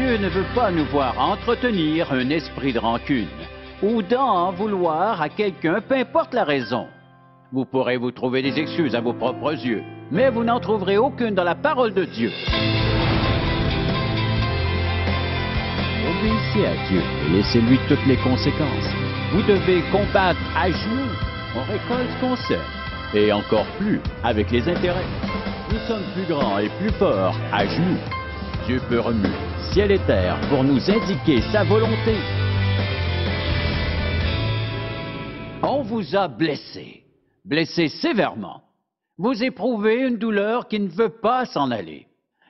Dieu ne veut pas nous voir entretenir un esprit de rancune ou d'en vouloir à quelqu'un, peu importe la raison. Vous pourrez vous trouver des excuses à vos propres yeux, mais vous n'en trouverez aucune dans la parole de Dieu. Obéissez à Dieu et laissez-lui toutes les conséquences. Vous devez combattre à genoux. On récolte qu'on Et encore plus avec les intérêts. Nous sommes plus grands et plus forts à genoux. Dieu peut remuer ciel et terre pour nous indiquer sa volonté. On vous a blessé, blessé sévèrement. Vous éprouvez une douleur qui ne veut pas s'en aller.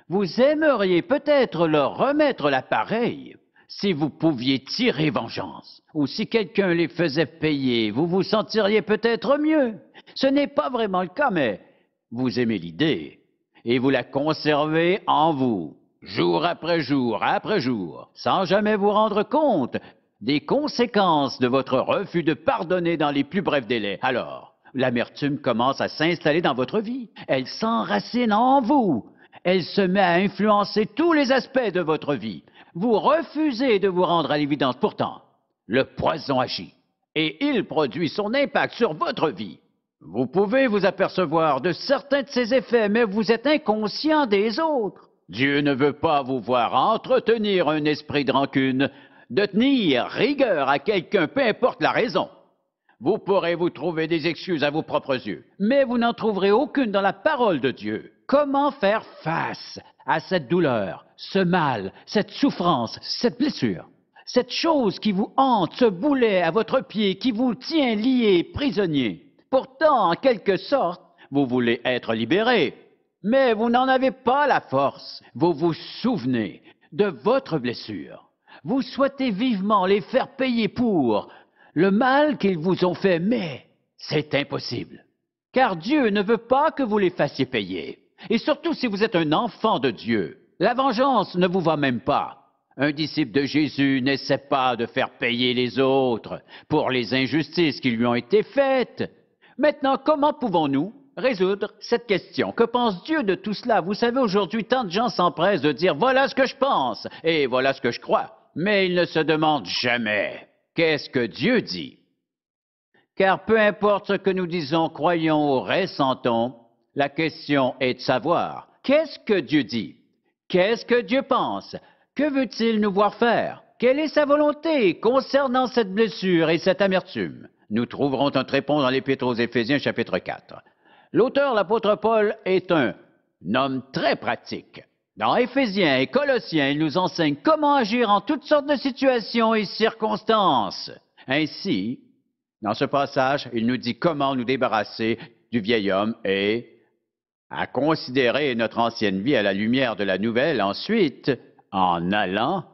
Vous aimeriez peut-être leur remettre l'appareil si vous pouviez tirer vengeance, ou si quelqu'un les faisait payer, vous vous sentiriez peut-être mieux. Ce n'est pas vraiment le cas, mais vous aimez l'idée, et vous la conservez en vous jour après jour après jour, sans jamais vous rendre compte des conséquences de votre refus de pardonner dans les plus brefs délais. Alors, l'amertume commence à s'installer dans votre vie. Elle s'enracine en vous. Elle se met à influencer tous les aspects de votre vie. Vous refusez de vous rendre à l'évidence. Pourtant, le poison agit et il produit son impact sur votre vie. Vous pouvez vous apercevoir de certains de ses effets, mais vous êtes inconscient des autres. Dieu ne veut pas vous voir entretenir un esprit de rancune, de tenir rigueur à quelqu'un, peu importe la raison. Vous pourrez vous trouver des excuses à vos propres yeux, mais vous n'en trouverez aucune dans la parole de Dieu. Comment faire face à cette douleur, ce mal, cette souffrance, cette blessure Cette chose qui vous hante, ce boulet à votre pied, qui vous tient lié, prisonnier. Pourtant, en quelque sorte, vous voulez être libéré, mais vous n'en avez pas la force. Vous vous souvenez de votre blessure. Vous souhaitez vivement les faire payer pour le mal qu'ils vous ont fait, mais c'est impossible. Car Dieu ne veut pas que vous les fassiez payer. Et surtout si vous êtes un enfant de Dieu, la vengeance ne vous va même pas. Un disciple de Jésus n'essaie pas de faire payer les autres pour les injustices qui lui ont été faites. Maintenant, comment pouvons-nous résoudre cette question. Que pense Dieu de tout cela Vous savez, aujourd'hui, tant de gens s'empressent de dire voilà ce que je pense et voilà ce que je crois, mais ils ne se demandent jamais qu'est-ce que Dieu dit. Car peu importe ce que nous disons, croyons ou ressentons, la question est de savoir qu'est-ce que Dieu dit Qu'est-ce que Dieu pense Que veut-il nous voir faire Quelle est sa volonté concernant cette blessure et cette amertume Nous trouverons notre réponse dans l'Épître aux Éphésiens chapitre 4. L'auteur, l'apôtre Paul, est un homme très pratique. Dans Éphésiens et Colossiens, il nous enseigne comment agir en toutes sortes de situations et circonstances. Ainsi, dans ce passage, il nous dit comment nous débarrasser du vieil homme et à considérer notre ancienne vie à la lumière de la nouvelle, ensuite, en allant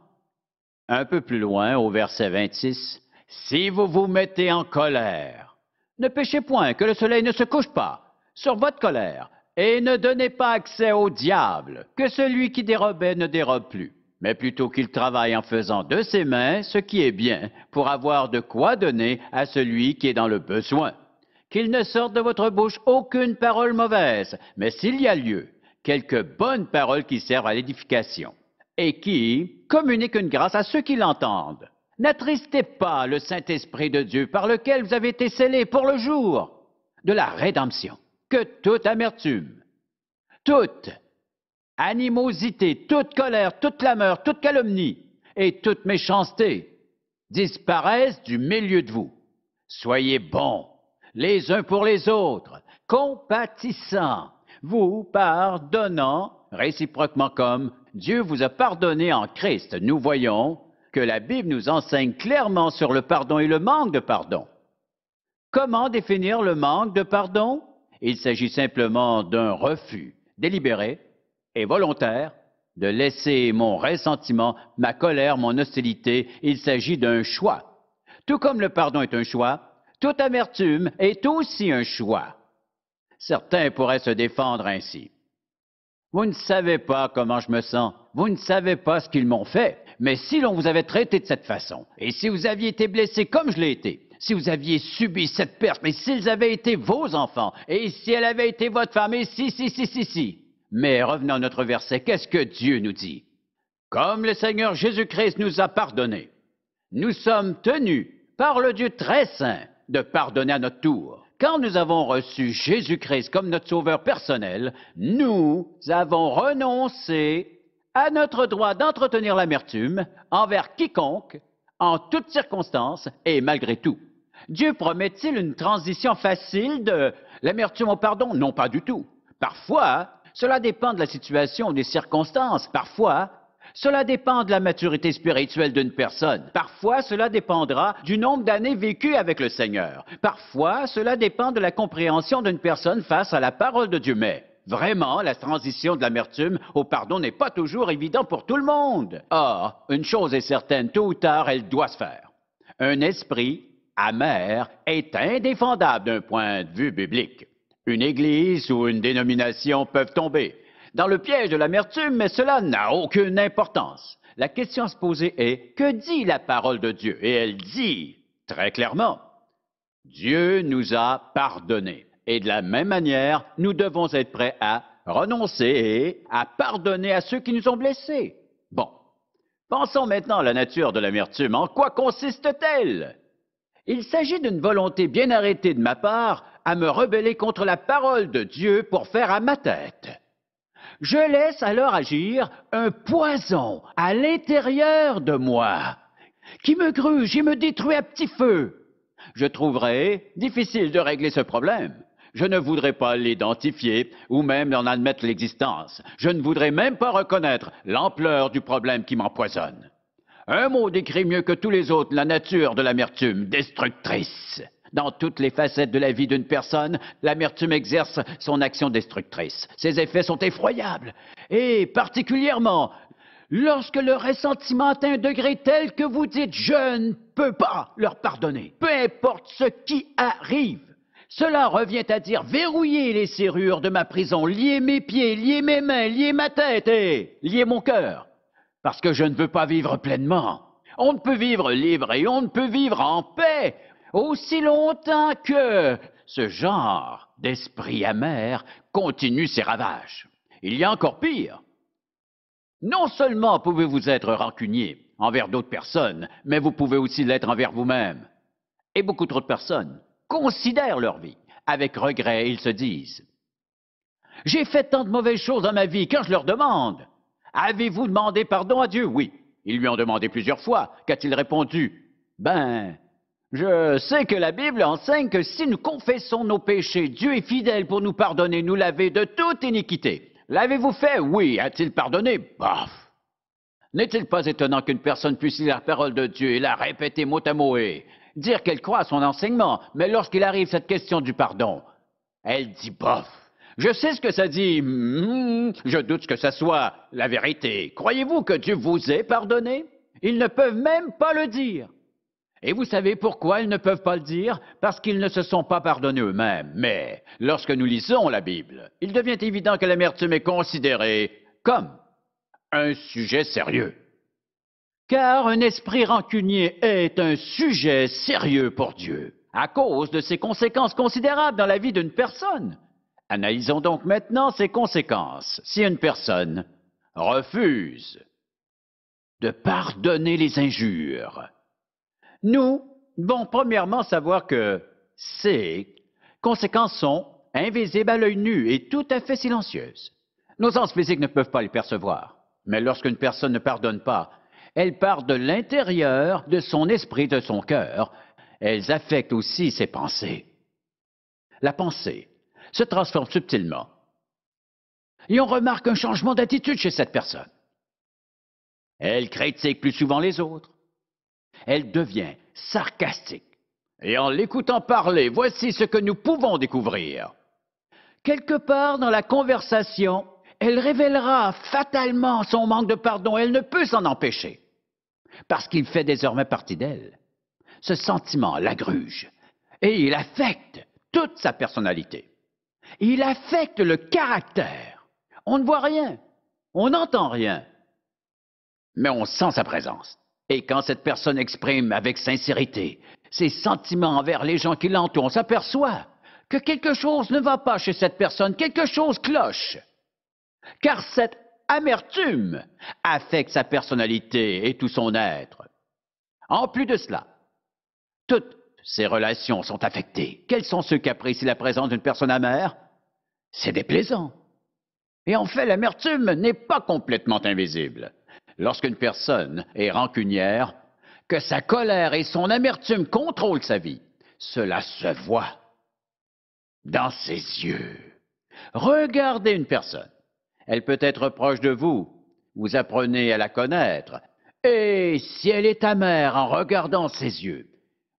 un peu plus loin au verset 26, Si vous vous mettez en colère, ne péchez point que le soleil ne se couche pas, sur votre colère, et ne donnez pas accès au diable, que celui qui dérobait ne dérobe plus, mais plutôt qu'il travaille en faisant de ses mains ce qui est bien, pour avoir de quoi donner à celui qui est dans le besoin. Qu'il ne sorte de votre bouche aucune parole mauvaise, mais s'il y a lieu, quelques bonnes paroles qui servent à l'édification, et qui communiquent une grâce à ceux qui l'entendent. N'attristez pas le Saint-Esprit de Dieu par lequel vous avez été scellé pour le jour de la rédemption que toute amertume, toute animosité, toute colère, toute clameur, toute calomnie et toute méchanceté disparaissent du milieu de vous. Soyez bons les uns pour les autres, compatissants, vous pardonnant réciproquement comme Dieu vous a pardonné en Christ. Nous voyons que la Bible nous enseigne clairement sur le pardon et le manque de pardon. Comment définir le manque de pardon il s'agit simplement d'un refus délibéré et volontaire de laisser mon ressentiment, ma colère, mon hostilité. Il s'agit d'un choix. Tout comme le pardon est un choix, toute amertume est aussi un choix. Certains pourraient se défendre ainsi. Vous ne savez pas comment je me sens, vous ne savez pas ce qu'ils m'ont fait, mais si l'on vous avait traité de cette façon, et si vous aviez été blessé comme je l'ai été, si vous aviez subi cette perte, mais s'ils avaient été vos enfants, et si elle avait été votre femme, et si, si, si, si, si. Mais revenons à notre verset, qu'est-ce que Dieu nous dit Comme le Seigneur Jésus-Christ nous a pardonné, nous sommes tenus par le Dieu très saint de pardonner à notre tour. Quand nous avons reçu Jésus-Christ comme notre sauveur personnel, nous avons renoncé à notre droit d'entretenir l'amertume envers quiconque, en toutes circonstances et malgré tout. Dieu promet-il une transition facile de l'amertume au pardon? Non, pas du tout. Parfois, cela dépend de la situation, des circonstances. Parfois, cela dépend de la maturité spirituelle d'une personne. Parfois, cela dépendra du nombre d'années vécues avec le Seigneur. Parfois, cela dépend de la compréhension d'une personne face à la parole de Dieu. Mais Vraiment, la transition de l'amertume au pardon n'est pas toujours évidente pour tout le monde. Or, une chose est certaine, tôt ou tard, elle doit se faire. Un esprit amère est indéfendable d'un point de vue biblique. Une église ou une dénomination peuvent tomber dans le piège de l'amertume, mais cela n'a aucune importance. La question à se poser est, que dit la parole de Dieu Et elle dit très clairement, Dieu nous a pardonné. Et de la même manière, nous devons être prêts à renoncer et à pardonner à ceux qui nous ont blessés. Bon, pensons maintenant à la nature de l'amertume. En quoi consiste-t-elle il s'agit d'une volonté bien arrêtée de ma part à me rebeller contre la parole de Dieu pour faire à ma tête. Je laisse alors agir un poison à l'intérieur de moi qui me gruge et me détruit à petit feu. Je trouverai difficile de régler ce problème. Je ne voudrais pas l'identifier ou même en admettre l'existence. Je ne voudrais même pas reconnaître l'ampleur du problème qui m'empoisonne. Un mot décrit mieux que tous les autres la nature de l'amertume, destructrice. Dans toutes les facettes de la vie d'une personne, l'amertume exerce son action destructrice. Ses effets sont effroyables. Et particulièrement, lorsque le ressentiment atteint un degré tel que vous dites je ne peux pas leur pardonner, peu importe ce qui arrive. Cela revient à dire verrouiller les serrures de ma prison, lier mes pieds, lier mes mains, lier ma tête et lier mon cœur parce que je ne veux pas vivre pleinement. On ne peut vivre libre et on ne peut vivre en paix aussi longtemps que ce genre d'esprit amer continue ses ravages. Il y a encore pire. Non seulement pouvez-vous être rancunier envers d'autres personnes, mais vous pouvez aussi l'être envers vous-même. Et beaucoup trop de personnes considèrent leur vie avec regret, ils se disent ⁇ J'ai fait tant de mauvaises choses dans ma vie, quand je leur demande ⁇ Avez-vous demandé pardon à Dieu Oui. Ils lui ont demandé plusieurs fois. Qu'a-t-il répondu Ben, je sais que la Bible enseigne que si nous confessons nos péchés, Dieu est fidèle pour nous pardonner, nous laver de toute iniquité. L'avez-vous fait Oui. A-t-il pardonné Bof. N'est-il pas étonnant qu'une personne puisse lire la parole de Dieu et la répéter mot à mot et dire qu'elle croit à son enseignement, mais lorsqu'il arrive cette question du pardon, elle dit bof. Je sais ce que ça dit. Hmm, je doute que ça soit la vérité. Croyez-vous que Dieu vous ait pardonné Ils ne peuvent même pas le dire. Et vous savez pourquoi ils ne peuvent pas le dire Parce qu'ils ne se sont pas pardonnés eux-mêmes. Mais lorsque nous lisons la Bible, il devient évident que l'amertume est considérée comme un sujet sérieux. Car un esprit rancunier est un sujet sérieux pour Dieu, à cause de ses conséquences considérables dans la vie d'une personne. Analysons donc maintenant ses conséquences. Si une personne refuse de pardonner les injures, nous devons premièrement savoir que ces conséquences sont invisibles à l'œil nu et tout à fait silencieuses. Nos sens physiques ne peuvent pas les percevoir. Mais lorsqu'une personne ne pardonne pas, elle part de l'intérieur, de son esprit, de son cœur. Elles affectent aussi ses pensées. La pensée se transforme subtilement. Et on remarque un changement d'attitude chez cette personne. Elle critique plus souvent les autres. Elle devient sarcastique. Et en l'écoutant parler, voici ce que nous pouvons découvrir. Quelque part dans la conversation, elle révélera fatalement son manque de pardon. Elle ne peut s'en empêcher. Parce qu'il fait désormais partie d'elle. Ce sentiment l'agruge Et il affecte toute sa personnalité. Il affecte le caractère. On ne voit rien, on n'entend rien, mais on sent sa présence. Et quand cette personne exprime avec sincérité ses sentiments envers les gens qui l'entourent, on s'aperçoit que quelque chose ne va pas chez cette personne, quelque chose cloche. Car cette amertume affecte sa personnalité et tout son être. En plus de cela, toute ces relations sont affectées. Quels sont ceux qui apprécient la présence d'une personne amère C'est déplaisant. Et en fait, l'amertume n'est pas complètement invisible. Lorsqu'une personne est rancunière, que sa colère et son amertume contrôlent sa vie, cela se voit dans ses yeux. Regardez une personne. Elle peut être proche de vous. Vous apprenez à la connaître. Et si elle est amère en regardant ses yeux,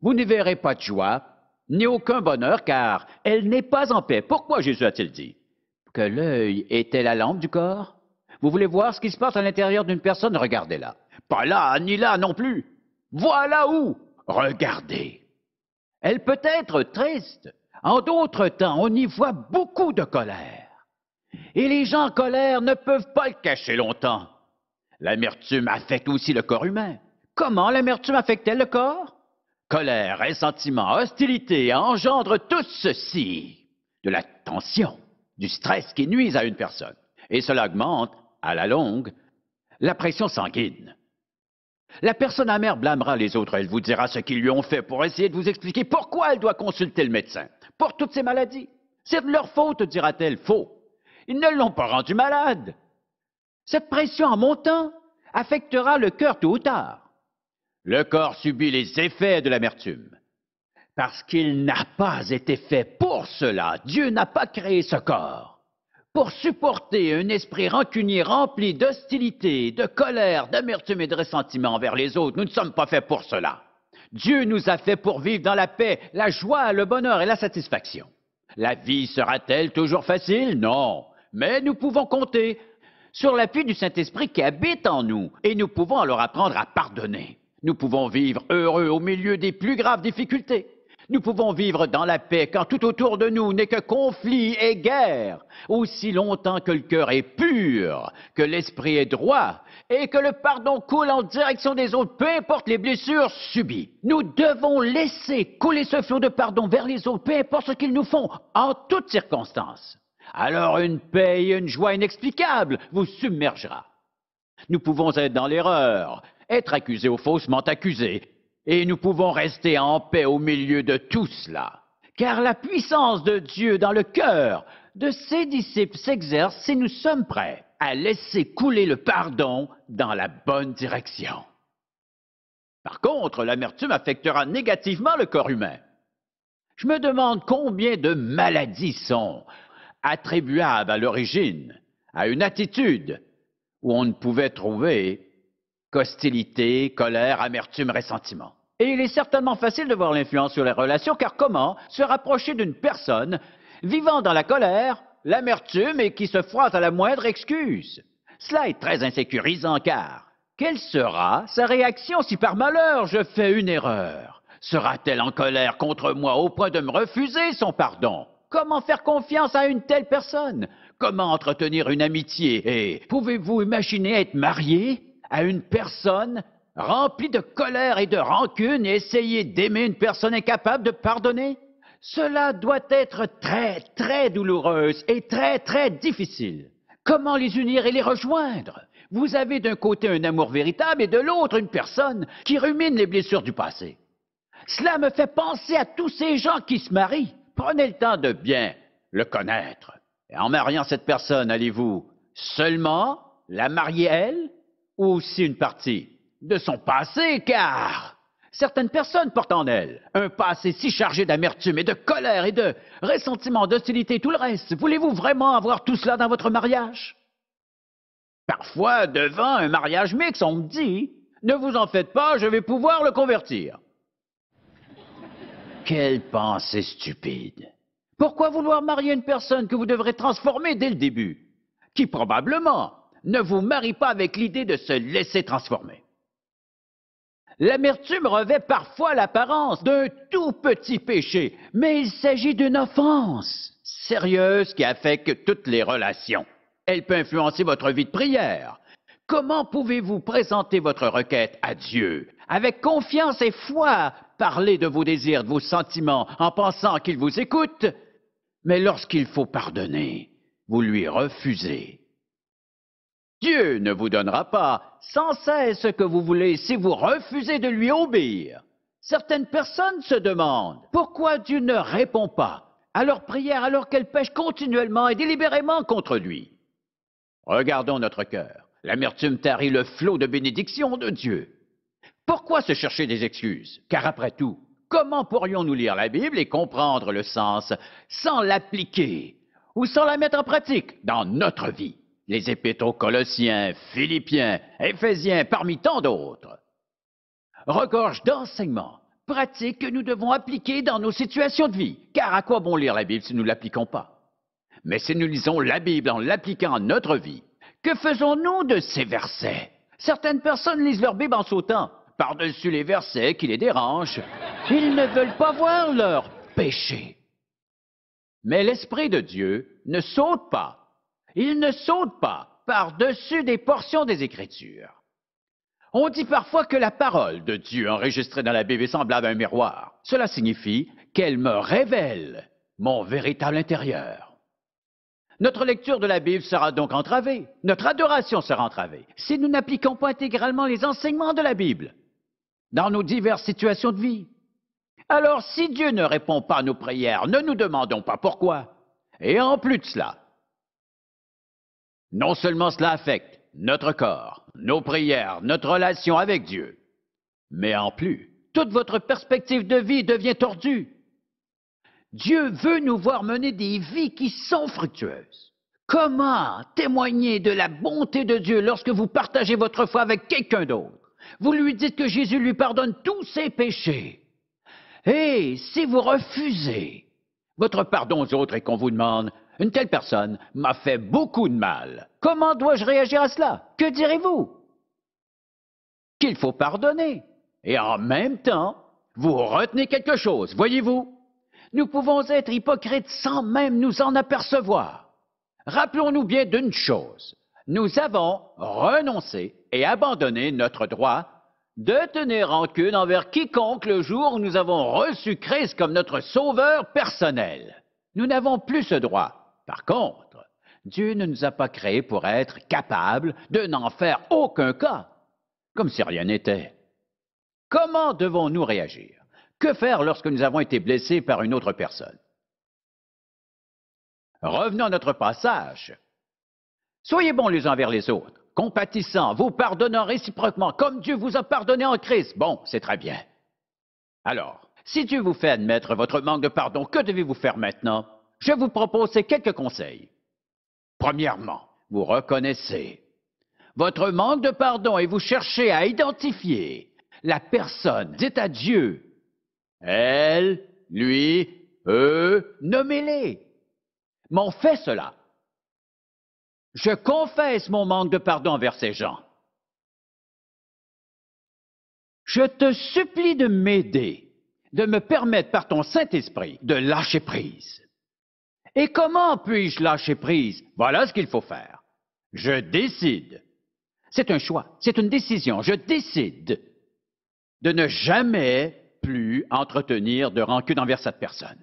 vous n'y verrez pas de joie, ni aucun bonheur, car elle n'est pas en paix. Pourquoi Jésus a-t-il dit que l'œil était la lampe du corps Vous voulez voir ce qui se passe à l'intérieur d'une personne Regardez-la. Pas là, ni là non plus. Voilà où Regardez. Elle peut être triste. En d'autres temps, on y voit beaucoup de colère. Et les gens en colère ne peuvent pas le cacher longtemps. L'amertume affecte aussi le corps humain. Comment l'amertume affecte-t-elle le corps Colère, ressentiment, hostilité engendre tout ceci. De la tension, du stress qui nuisent à une personne. Et cela augmente, à la longue, la pression sanguine. La personne amère blâmera les autres. Elle vous dira ce qu'ils lui ont fait pour essayer de vous expliquer pourquoi elle doit consulter le médecin. Pour toutes ces maladies. C'est de leur faute, dira-t-elle. Faux. Ils ne l'ont pas rendu malade. Cette pression en montant affectera le cœur tôt ou tard. Le corps subit les effets de l'amertume. Parce qu'il n'a pas été fait pour cela. Dieu n'a pas créé ce corps. Pour supporter un esprit rancunier rempli d'hostilité, de colère, d'amertume et de ressentiment envers les autres, nous ne sommes pas faits pour cela. Dieu nous a fait pour vivre dans la paix, la joie, le bonheur et la satisfaction. La vie sera-t-elle toujours facile Non. Mais nous pouvons compter sur l'appui du Saint-Esprit qui habite en nous et nous pouvons alors apprendre à pardonner. Nous pouvons vivre heureux au milieu des plus graves difficultés. Nous pouvons vivre dans la paix quand tout autour de nous n'est que conflit et guerre, aussi longtemps que le cœur est pur, que l'esprit est droit et que le pardon coule en direction des autres, peu importe les blessures subies. Nous devons laisser couler ce flot de pardon vers les autres, peu importe ce qu'ils nous font, en toutes circonstances. Alors une paix et une joie inexplicables vous submergera. Nous pouvons être dans l'erreur, être accusé ou faussement accusé. Et nous pouvons rester en paix au milieu de tout cela. Car la puissance de Dieu dans le cœur de ses disciples s'exerce si nous sommes prêts à laisser couler le pardon dans la bonne direction. Par contre, l'amertume affectera négativement le corps humain. Je me demande combien de maladies sont attribuables à l'origine, à une attitude où on ne pouvait trouver Hostilité, colère, amertume, ressentiment. Et il est certainement facile de voir l'influence sur les relations, car comment se rapprocher d'une personne vivant dans la colère, l'amertume et qui se frotte à la moindre excuse Cela est très insécurisant, car quelle sera sa réaction si par malheur je fais une erreur Sera-t-elle en colère contre moi au point de me refuser son pardon Comment faire confiance à une telle personne Comment entretenir une amitié Et pouvez-vous imaginer être marié à une personne remplie de colère et de rancune et essayer d'aimer une personne incapable de pardonner Cela doit être très, très douloureux et très, très difficile. Comment les unir et les rejoindre Vous avez d'un côté un amour véritable et de l'autre une personne qui rumine les blessures du passé. Cela me fait penser à tous ces gens qui se marient. Prenez le temps de bien le connaître. Et en mariant cette personne, allez-vous seulement la marier elle ou aussi une partie de son passé, car certaines personnes portent en elles un passé si chargé d'amertume et de colère et de ressentiment, d'hostilité et tout le reste. Voulez-vous vraiment avoir tout cela dans votre mariage? Parfois, devant un mariage mixte, on me dit Ne vous en faites pas, je vais pouvoir le convertir. Quelle pensée stupide. Pourquoi vouloir marier une personne que vous devrez transformer dès le début, qui probablement ne vous marie pas avec l'idée de se laisser transformer. L'amertume revêt parfois l'apparence d'un tout petit péché, mais il s'agit d'une offense sérieuse qui affecte toutes les relations. Elle peut influencer votre vie de prière. Comment pouvez-vous présenter votre requête à Dieu avec confiance et foi, parler de vos désirs, de vos sentiments, en pensant qu'il vous écoute, mais lorsqu'il faut pardonner, vous lui refusez Dieu ne vous donnera pas sans cesse ce que vous voulez si vous refusez de lui obéir. Certaines personnes se demandent pourquoi Dieu ne répond pas à leurs prières alors qu'elles pêchent continuellement et délibérément contre lui. Regardons notre cœur. L'amertume tarit le flot de bénédiction de Dieu. Pourquoi se chercher des excuses Car après tout, comment pourrions-nous lire la Bible et comprendre le sens sans l'appliquer ou sans la mettre en pratique dans notre vie les Épîtres Colossiens, Philippiens, Éphésiens, parmi tant d'autres, regorgent d'enseignements pratiques que nous devons appliquer dans nos situations de vie. Car à quoi bon lire la Bible si nous ne l'appliquons pas Mais si nous lisons la Bible en l'appliquant à notre vie, que faisons-nous de ces versets Certaines personnes lisent leur Bible en sautant par-dessus les versets qui les dérangent. Ils ne veulent pas voir leur péché. Mais l'Esprit de Dieu ne saute pas il ne sautent pas par-dessus des portions des Écritures. On dit parfois que la parole de Dieu enregistrée dans la Bible est semblable à un miroir. Cela signifie qu'elle me révèle mon véritable intérieur. Notre lecture de la Bible sera donc entravée, notre adoration sera entravée, si nous n'appliquons pas intégralement les enseignements de la Bible dans nos diverses situations de vie. Alors si Dieu ne répond pas à nos prières, ne nous demandons pas pourquoi. Et en plus de cela, non seulement cela affecte notre corps, nos prières, notre relation avec Dieu, mais en plus, toute votre perspective de vie devient tordue. Dieu veut nous voir mener des vies qui sont fructueuses. Comment témoigner de la bonté de Dieu lorsque vous partagez votre foi avec quelqu'un d'autre Vous lui dites que Jésus lui pardonne tous ses péchés. Et si vous refusez votre pardon aux autres et qu'on vous demande une telle personne m'a fait beaucoup de mal. Comment dois-je réagir à cela Que direz-vous Qu'il faut pardonner. Et en même temps, vous retenez quelque chose, voyez-vous Nous pouvons être hypocrites sans même nous en apercevoir. Rappelons-nous bien d'une chose. Nous avons renoncé et abandonné notre droit de tenir rancune envers quiconque le jour où nous avons reçu Christ comme notre sauveur personnel. Nous n'avons plus ce droit. Par contre, Dieu ne nous a pas créés pour être capables de n'en faire aucun cas, comme si rien n'était. Comment devons-nous réagir Que faire lorsque nous avons été blessés par une autre personne Revenons à notre passage. Soyez bons les uns envers les autres, compatissants, vous pardonnant réciproquement, comme Dieu vous a pardonné en Christ. Bon, c'est très bien. Alors, si Dieu vous fait admettre votre manque de pardon, que devez-vous faire maintenant je vous propose ces quelques conseils. Premièrement, vous reconnaissez votre manque de pardon et vous cherchez à identifier la personne. Dites à Dieu, elle, lui, eux, nommez-les. Mon fait cela. Je confesse mon manque de pardon envers ces gens. Je te supplie de m'aider, de me permettre par ton Saint-Esprit de lâcher prise. Et comment puis-je lâcher prise Voilà ce qu'il faut faire. Je décide. C'est un choix, c'est une décision. Je décide de ne jamais plus entretenir de rancune envers cette personne.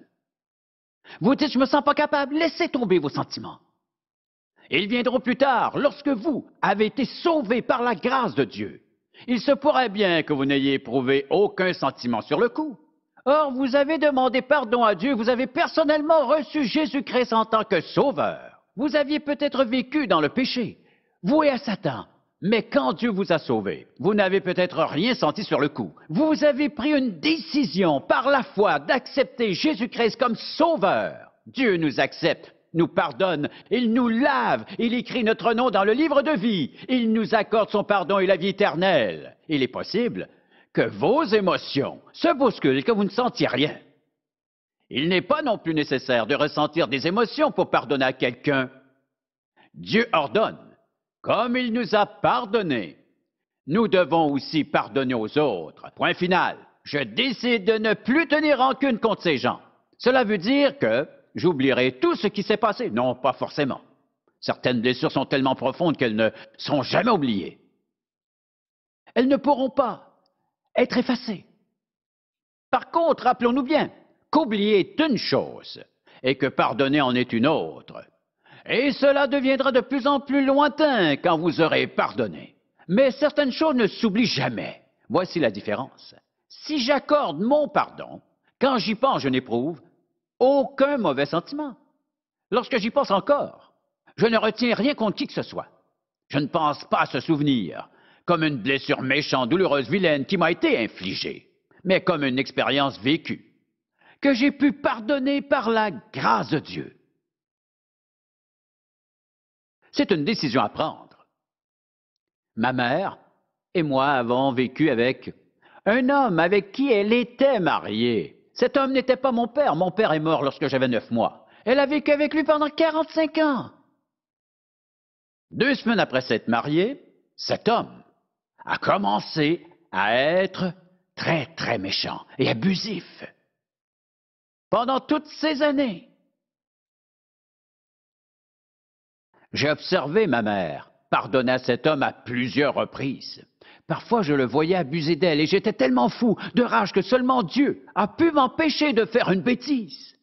Vous dites, je me sens pas capable, laissez tomber vos sentiments. Ils viendront plus tard, lorsque vous avez été sauvé par la grâce de Dieu. Il se pourrait bien que vous n'ayez éprouvé aucun sentiment sur le coup. Or, vous avez demandé pardon à Dieu, vous avez personnellement reçu Jésus-Christ en tant que sauveur. Vous aviez peut-être vécu dans le péché, voué à Satan, mais quand Dieu vous a sauvé, vous n'avez peut-être rien senti sur le coup. Vous avez pris une décision par la foi d'accepter Jésus-Christ comme sauveur. Dieu nous accepte, nous pardonne, il nous lave, il écrit notre nom dans le livre de vie, il nous accorde son pardon et la vie éternelle. Il est possible que vos émotions se bousculent et que vous ne sentiez rien. Il n'est pas non plus nécessaire de ressentir des émotions pour pardonner à quelqu'un. Dieu ordonne, comme il nous a pardonnés, nous devons aussi pardonner aux autres. Point final, je décide de ne plus tenir rancune contre ces gens. Cela veut dire que j'oublierai tout ce qui s'est passé. Non, pas forcément. Certaines blessures sont tellement profondes qu'elles ne sont jamais oubliées. Elles ne pourront pas être effacé. Par contre, rappelons-nous bien qu'oublier est une chose et que pardonner en est une autre. Et cela deviendra de plus en plus lointain quand vous aurez pardonné. Mais certaines choses ne s'oublient jamais. Voici la différence. Si j'accorde mon pardon, quand j'y pense, je n'éprouve aucun mauvais sentiment. Lorsque j'y pense encore, je ne retiens rien contre qui que ce soit. Je ne pense pas à ce souvenir comme une blessure méchante, douloureuse, vilaine qui m'a été infligée, mais comme une expérience vécue, que j'ai pu pardonner par la grâce de Dieu. C'est une décision à prendre. Ma mère et moi avons vécu avec un homme avec qui elle était mariée. Cet homme n'était pas mon père. Mon père est mort lorsque j'avais neuf mois. Elle a vécu avec lui pendant 45 ans. Deux semaines après s'être mariée, cet homme a commencé à être très, très méchant et abusif pendant toutes ces années. J'ai observé ma mère pardonner à cet homme à plusieurs reprises. Parfois, je le voyais abuser d'elle et j'étais tellement fou de rage que seulement Dieu a pu m'empêcher de faire une bêtise.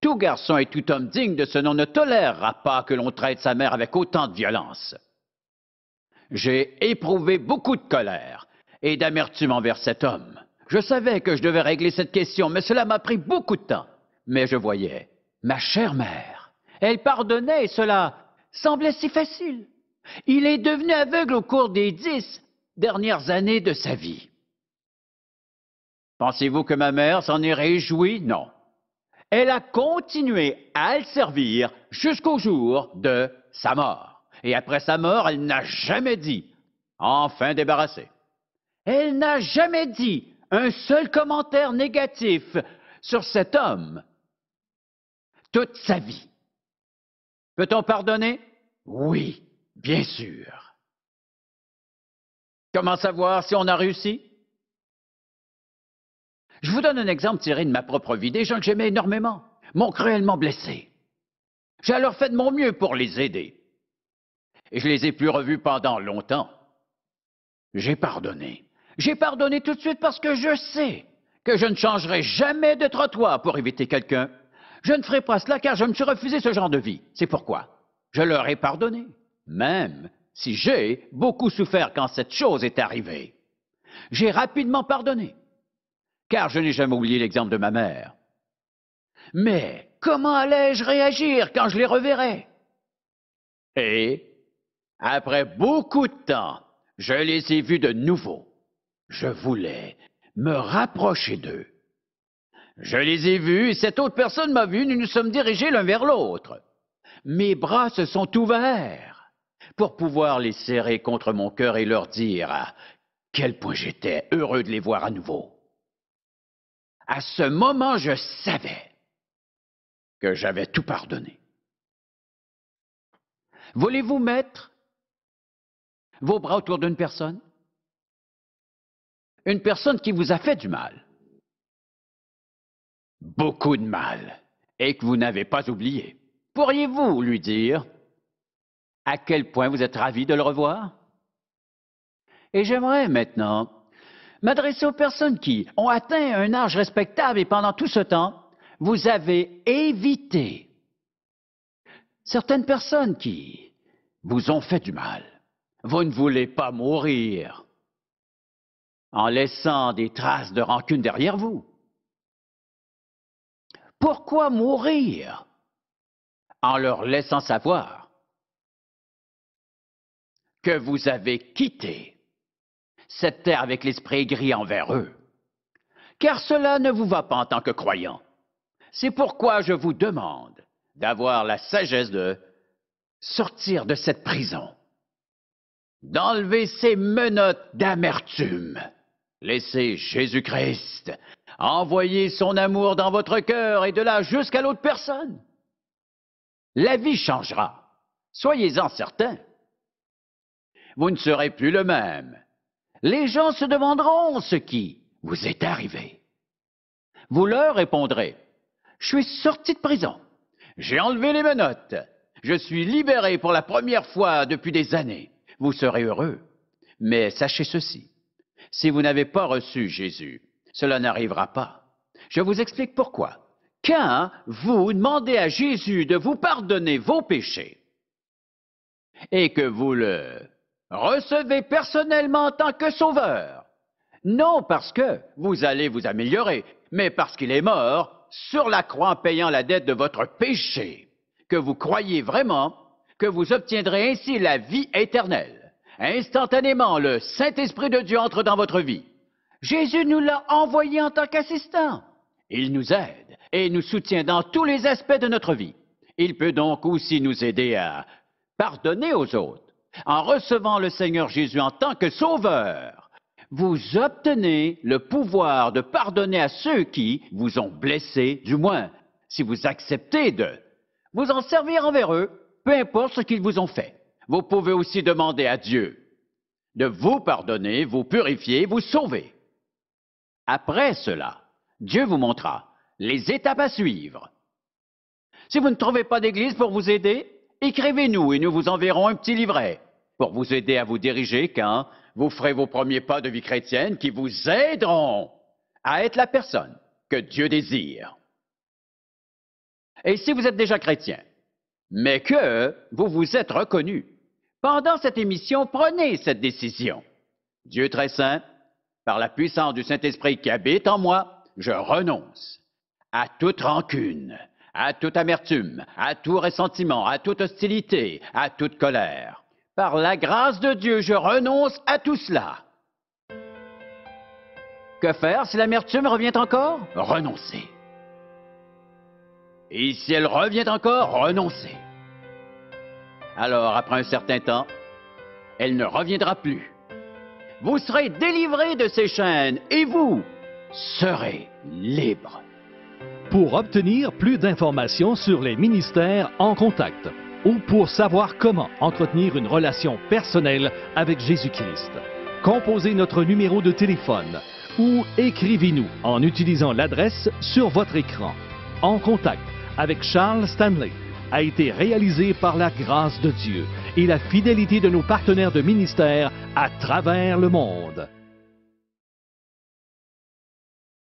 Tout garçon et tout homme digne de ce nom ne tolérera pas que l'on traite sa mère avec autant de violence. J'ai éprouvé beaucoup de colère et d'amertume envers cet homme. Je savais que je devais régler cette question, mais cela m'a pris beaucoup de temps. Mais je voyais, ma chère mère, elle pardonnait et cela semblait si facile. Il est devenu aveugle au cours des dix dernières années de sa vie. Pensez-vous que ma mère s'en est réjouie Non. Elle a continué à le servir jusqu'au jour de sa mort et après sa mort, elle n'a jamais dit enfin débarrassée. Elle n'a jamais dit un seul commentaire négatif sur cet homme toute sa vie. Peut-on pardonner Oui, bien sûr. Comment savoir si on a réussi Je vous donne un exemple tiré de ma propre vie. Des gens que j'aimais énormément m'ont cruellement blessé. J'ai alors fait de mon mieux pour les aider et je les ai plus revus pendant longtemps. J'ai pardonné. J'ai pardonné tout de suite parce que je sais que je ne changerai jamais de trottoir pour éviter quelqu'un. Je ne ferai pas cela car je me suis refusé ce genre de vie. C'est pourquoi je leur ai pardonné, même si j'ai beaucoup souffert quand cette chose est arrivée. J'ai rapidement pardonné, car je n'ai jamais oublié l'exemple de ma mère. Mais comment allais-je réagir quand je les reverrai Et après beaucoup de temps, je les ai vus de nouveau. Je voulais me rapprocher d'eux. Je les ai vus et cette autre personne m'a vu, nous nous sommes dirigés l'un vers l'autre. Mes bras se sont ouverts pour pouvoir les serrer contre mon cœur et leur dire à quel point j'étais heureux de les voir à nouveau. À ce moment, je savais que j'avais tout pardonné. Voulez-vous, mettre vos bras autour d'une personne? Une personne qui vous a fait du mal. Beaucoup de mal. Et que vous n'avez pas oublié. Pourriez-vous lui dire à quel point vous êtes ravi de le revoir? Et j'aimerais maintenant m'adresser aux personnes qui ont atteint un âge respectable et pendant tout ce temps, vous avez évité certaines personnes qui vous ont fait du mal. Vous ne voulez pas mourir en laissant des traces de rancune derrière vous. Pourquoi mourir en leur laissant savoir que vous avez quitté cette terre avec l'esprit gris envers eux Car cela ne vous va pas en tant que croyant. C'est pourquoi je vous demande d'avoir la sagesse de sortir de cette prison d'enlever ces menottes d'amertume. Laissez Jésus-Christ envoyer son amour dans votre cœur et de là jusqu'à l'autre personne. La vie changera. Soyez-en certains. Vous ne serez plus le même. Les gens se demanderont ce qui vous est arrivé. Vous leur répondrez, je suis sorti de prison. J'ai enlevé les menottes. Je suis libéré pour la première fois depuis des années vous serez heureux. Mais sachez ceci, si vous n'avez pas reçu Jésus, cela n'arrivera pas. Je vous explique pourquoi. Quand vous demandez à Jésus de vous pardonner vos péchés et que vous le recevez personnellement en tant que sauveur, non parce que vous allez vous améliorer, mais parce qu'il est mort sur la croix en payant la dette de votre péché, que vous croyez vraiment que vous obtiendrez ainsi la vie éternelle. Instantanément, le Saint-Esprit de Dieu entre dans votre vie. Jésus nous l'a envoyé en tant qu'assistant. Il nous aide et nous soutient dans tous les aspects de notre vie. Il peut donc aussi nous aider à pardonner aux autres. En recevant le Seigneur Jésus en tant que Sauveur, vous obtenez le pouvoir de pardonner à ceux qui vous ont blessé, du moins, si vous acceptez de vous en servir envers eux peu importe ce qu'ils vous ont fait, vous pouvez aussi demander à Dieu de vous pardonner, vous purifier, vous sauver. Après cela, Dieu vous montrera les étapes à suivre. Si vous ne trouvez pas d'église pour vous aider, écrivez-nous et nous vous enverrons un petit livret pour vous aider à vous diriger quand vous ferez vos premiers pas de vie chrétienne qui vous aideront à être la personne que Dieu désire. Et si vous êtes déjà chrétien, mais que vous vous êtes reconnu. Pendant cette émission, prenez cette décision. Dieu très saint, par la puissance du Saint-Esprit qui habite en moi, je renonce à toute rancune, à toute amertume, à tout ressentiment, à toute hostilité, à toute colère. Par la grâce de Dieu, je renonce à tout cela. Que faire si l'amertume revient encore Renoncer. Et si elle revient encore, renoncez. Alors, après un certain temps, elle ne reviendra plus. Vous serez délivré de ces chaînes et vous serez libre. Pour obtenir plus d'informations sur les ministères en contact ou pour savoir comment entretenir une relation personnelle avec Jésus-Christ, composez notre numéro de téléphone ou écrivez-nous en utilisant l'adresse sur votre écran. En contact avec Charles Stanley a été réalisé par la grâce de Dieu et la fidélité de nos partenaires de ministère à travers le monde.